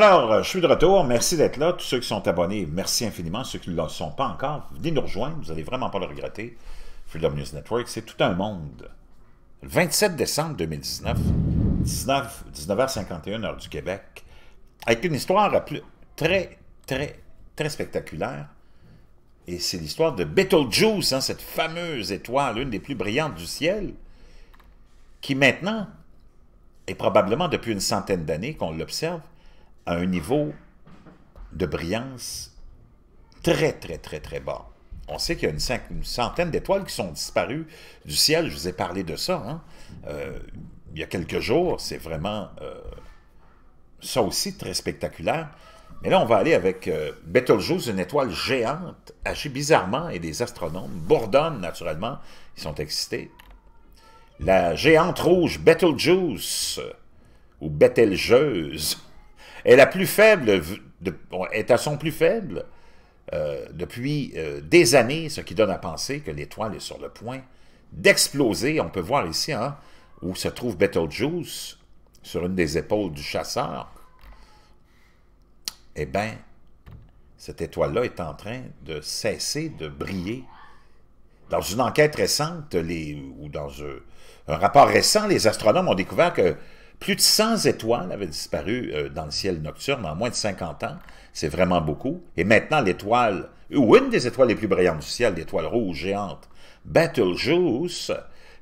Alors, euh, je suis de retour. Merci d'être là. Tous ceux qui sont abonnés, merci infiniment. Ceux qui ne le sont pas encore, venez nous rejoindre. Vous n'allez vraiment pas le regretter. Freedom News Network, c'est tout un monde. Le 27 décembre 2019, 19, h 51 heure du Québec, avec une histoire très, très, très spectaculaire. Et c'est l'histoire de Betelgeuse, hein, cette fameuse étoile, l'une des plus brillantes du ciel, qui maintenant, et probablement depuis une centaine d'années qu'on l'observe, à un niveau de brillance très, très, très, très bas. On sait qu'il y a une, centaine d'étoiles qui sont disparues du ciel. Je vous ai parlé de ça. Hein. Euh, il y a quelques jours, c'est vraiment euh, ça aussi très spectaculaire. Mais là, on va aller avec euh, Betelgeuse, une étoile géante, agit bizarrement, et des astronomes bourdonnent naturellement. Ils sont excités. La géante rouge Betelgeuse, ou Betelgeuse, est la plus faible, est à son plus faible euh, depuis euh, des années, ce qui donne à penser que l'étoile est sur le point d'exploser. On peut voir ici hein, où se trouve Betelgeuse sur une des épaules du chasseur. Eh bien, cette étoile-là est en train de cesser de briller. Dans une enquête récente, les, ou dans un rapport récent, les astronomes ont découvert que plus de 100 étoiles avaient disparu euh, dans le ciel nocturne en moins de 50 ans. C'est vraiment beaucoup. Et maintenant, l'étoile, ou une des étoiles les plus brillantes du ciel, l'étoile rouge géante, Betelgeuse,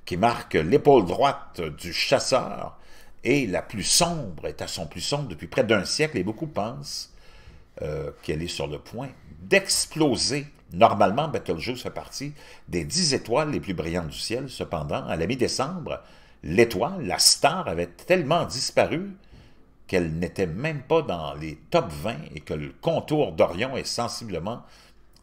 qui marque l'épaule droite du chasseur, est la plus sombre, est à son plus sombre depuis près d'un siècle, et beaucoup pensent euh, qu'elle est sur le point d'exploser. Normalement, Betelgeuse fait partie des dix étoiles les plus brillantes du ciel. Cependant, à la mi-décembre, l'étoile, la star avait tellement disparu qu'elle n'était même pas dans les top 20 et que le contour d'Orion est sensiblement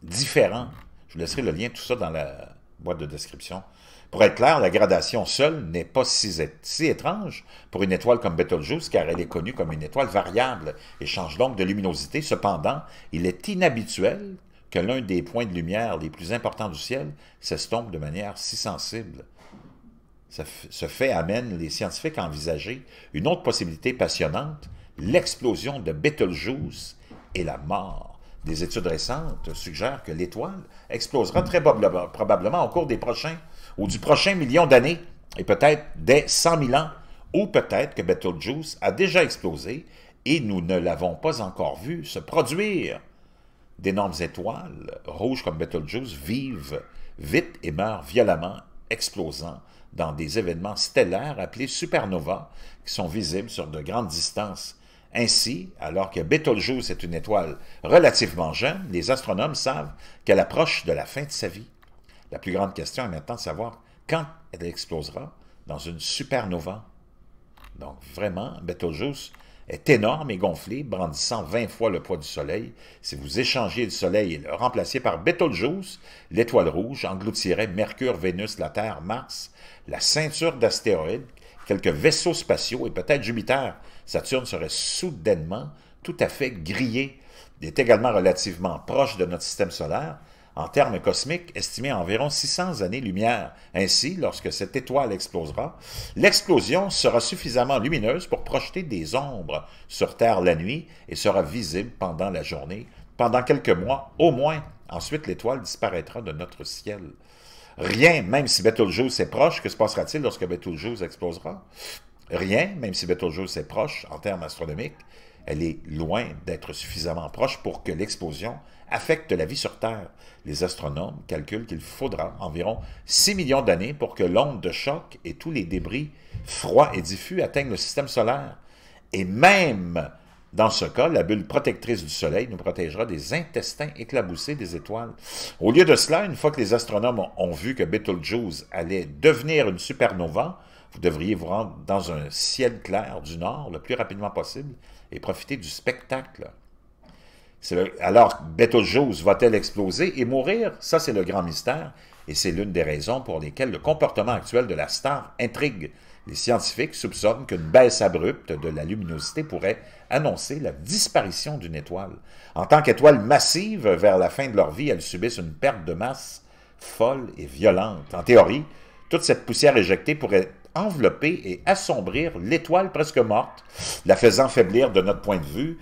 différent. Je vous laisserai le lien, tout ça, dans la boîte de description. Pour être clair, la gradation seule n'est pas si, si, étrange pour une étoile comme Betelgeuse, car elle est connue comme une étoile variable et change donc de luminosité. Cependant, il est inhabituel que l'un des points de lumière les plus importants du ciel s'estompe de manière si sensible. Ce fait amène les scientifiques à envisager une autre possibilité passionnante, l'explosion de Betelgeuse et la mort. Des études récentes suggèrent que l'étoile explosera très probablement au cours des prochains ou du prochain million d'années, et peut-être dès 100 000 ans, ou peut-être que Betelgeuse a déjà explosé et nous ne l'avons pas encore vu se produire. D'énormes étoiles, rouges comme Betelgeuse, vivent vite et meurent violemment, explosant dans des événements stellaires appelés supernovas, qui sont visibles sur de grandes distances. Ainsi, alors que Betelgeuse est une étoile relativement jeune, les astronomes savent qu'elle approche de la fin de sa vie. La plus grande question est maintenant de savoir quand elle explosera dans une supernova. Donc vraiment, Betelgeuse est énorme et gonflé, brandissant 20 fois le poids du Soleil. Si vous échangez le Soleil et le remplaciez par Betelgeuse, l'étoile rouge engloutirait Mercure, Vénus, la Terre, Mars, la ceinture d'astéroïdes, quelques vaisseaux spatiaux et peut-être Jupiter. Saturne serait soudainement tout à fait grillé. Il est également relativement proche de notre système solaire, en termes cosmiques estimé à environ 600 années-lumière. Ainsi, lorsque cette étoile explosera, l'explosion sera suffisamment lumineuse pour projeter des ombres sur Terre la nuit et sera visible pendant la journée, pendant quelques mois au moins. Ensuite, l'étoile disparaîtra de notre ciel. Rien, même si Betelgeuse est proche, que se passera-t-il lorsque Betelgeuse explosera? Rien, même si Betelgeuse est proche en termes astronomiques, elle est loin d'être suffisamment proche pour que l'explosion affecte la vie sur Terre. Les astronomes calculent qu'il faudra environ 6 millions d'années pour que l'onde de choc et tous les débris froids et diffus atteignent le système solaire. Et même dans ce cas, la bulle protectrice du Soleil nous protégera des intestins éclaboussés des étoiles. Au lieu de cela, une fois que les astronomes ont vu que Betelgeuse allait devenir une supernova, vous devriez vous rendre dans un ciel clair du nord le plus rapidement possible et profiter du spectacle. alors, Betelgeuse va-t-elle exploser et mourir? Ça, c'est le grand mystère, et c'est l'une des raisons pour lesquelles le comportement actuel de la star intrigue. Les scientifiques soupçonnent qu'une baisse abrupte de la luminosité pourrait annoncer la disparition d'une étoile. En tant qu'étoile massive, vers la fin de leur vie, elles subissent une perte de masse folle et violente. En théorie, toute cette poussière éjectée pourrait envelopper et assombrir l'étoile presque morte, la faisant faiblir de notre point de vue,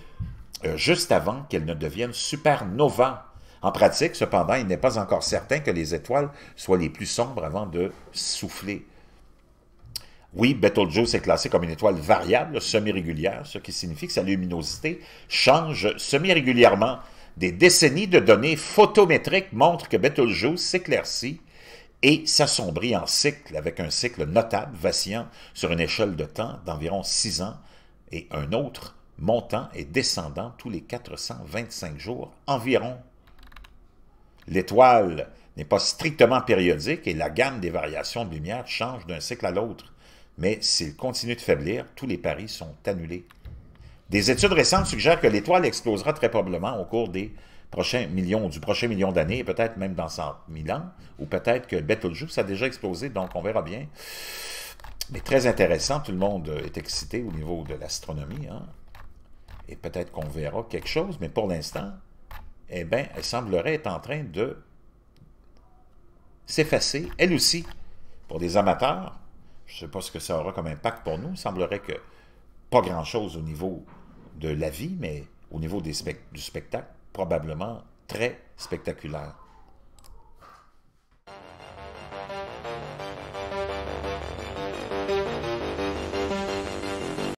euh, juste avant qu'elle ne devienne supernova. En pratique, cependant, il n'est pas encore certain que les étoiles soient les plus sombres avant de souffler. Oui, Betelgeuse est classée comme une étoile variable, semi-régulière, ce qui signifie que sa luminosité change semi-régulièrement. Des décennies de données photométriques montrent que Betelgeuse s'éclaircit et s'assombrit en cycle avec un cycle notable, vacillant sur une échelle de temps d'environ 6 ans et un autre montant et descendant tous les 425 jours environ. L'étoile n'est pas strictement périodique et la gamme des variations de lumière change d'un cycle à l'autre, mais s'il continue de faiblir, tous les paris sont annulés. Des études récentes suggèrent que l'étoile explosera très probablement au cours des prochain million, du prochain million d'années, peut-être même dans 100 000 ans, ou peut-être que Betelgeuse a déjà explosé, donc on verra bien. Mais très intéressant, tout le monde est excité au niveau de l'astronomie. Hein. Et peut-être qu'on verra quelque chose, mais pour l'instant, eh bien, elle semblerait être en train de s'effacer, elle aussi. Pour des amateurs, je ne sais pas ce que ça aura comme impact pour nous. Il semblerait que pas grand-chose au niveau de la vie, mais au niveau des du spectacle, probablement très spectaculaire.